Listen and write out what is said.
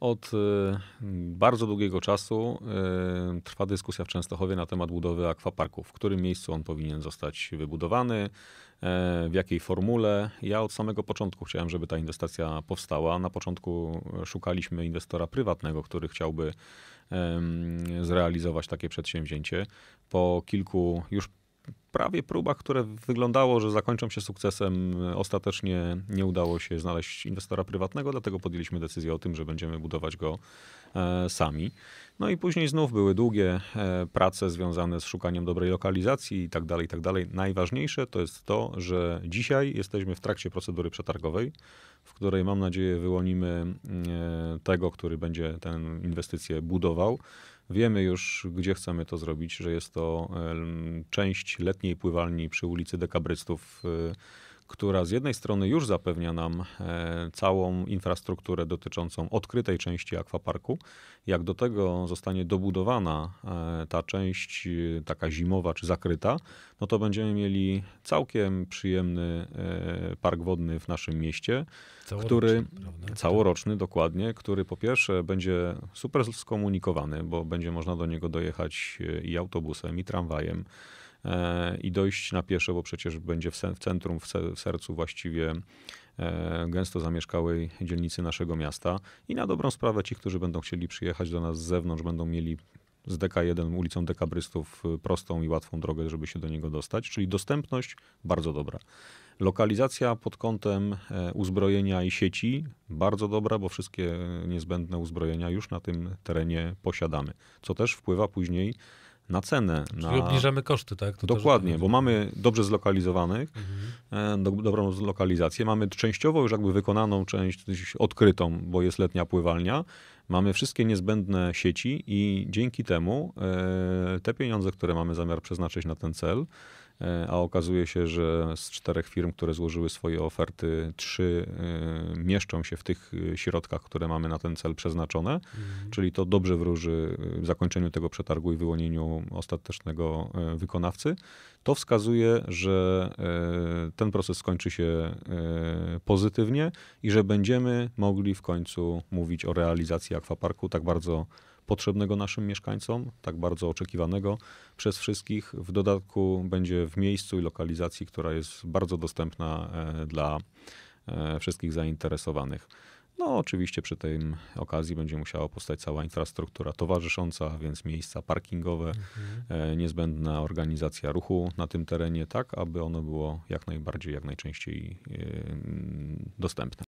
Od y, bardzo długiego czasu y, trwa dyskusja w Częstochowie na temat budowy akwaparku, w którym miejscu on powinien zostać wybudowany, e, w jakiej formule. Ja od samego początku chciałem, żeby ta inwestycja powstała. Na początku szukaliśmy inwestora prywatnego, który chciałby zrealizować takie przedsięwzięcie. Po kilku już prawie próbach, które wyglądało, że zakończą się sukcesem, ostatecznie nie udało się znaleźć inwestora prywatnego, dlatego podjęliśmy decyzję o tym, że będziemy budować go e, sami. No i później znów były długie e, prace związane z szukaniem dobrej lokalizacji i tak dalej, i tak dalej. Najważniejsze to jest to, że dzisiaj jesteśmy w trakcie procedury przetargowej, w której mam nadzieję wyłonimy e, tego, który będzie tę inwestycję budował. Wiemy już, gdzie chcemy to zrobić, że jest to część letniej pływalni przy ulicy Dekabrystów y, która z jednej strony już zapewnia nam e, całą infrastrukturę dotyczącą odkrytej części akwaparku. Jak do tego zostanie dobudowana e, ta część e, taka zimowa czy zakryta, no to będziemy mieli całkiem przyjemny park wodny w naszym mieście, całoroczny, który prawda? całoroczny dokładnie, który po pierwsze będzie super skomunikowany, bo będzie można do niego dojechać i autobusem, i tramwajem E, i dojść na piesze, bo przecież będzie w centrum, w sercu właściwie e, gęsto zamieszkałej dzielnicy naszego miasta. I na dobrą sprawę ci, którzy będą chcieli przyjechać do nas z zewnątrz, będą mieli z DK1 ulicą Dekabrystów e, prostą i łatwą drogę, żeby się do niego dostać, czyli dostępność bardzo dobra. Lokalizacja pod kątem uzbrojenia i sieci bardzo dobra, bo wszystkie niezbędne uzbrojenia już na tym terenie posiadamy, co też wpływa później na cenę. Czyli na... obniżamy koszty, tak? To Dokładnie, to, tak bo mamy dobrze zlokalizowanych, mhm. E, do, dobrą lokalizację. Mamy częściowo już jakby wykonaną część odkrytą, bo jest letnia pływalnia. Mamy wszystkie niezbędne sieci i dzięki temu e, te pieniądze, które mamy zamiar przeznaczyć na ten cel, E, a okazuje się, że z czterech firm, które złożyły swoje oferty, trzy e, mieszczą się w tych e, środkach, które mamy na ten cel przeznaczone, mhm. czyli to dobrze wróży zakończeniu tego przetargu i wyłonieniu ostatecznego wykonawcy. To wskazuje, że ten proces skończy się pozytywnie i że będziemy mogli w końcu mówić o realizacji akwaparku tak bardzo potrzebnego naszym mieszkańcom, tak bardzo oczekiwanego przez wszystkich. W dodatku będzie w miejscu i lokalizacji, która jest bardzo dostępna e, dla e, wszystkich zainteresowanych. No, oczywiście przy tej okazji będzie musiała powstać cała infrastruktura towarzysząca, więc miejsca parkingowe, mhm. E, niezbędna organizacja ruchu na tym terenie, tak aby ono było jak najbardziej, jak najczęściej dostępne.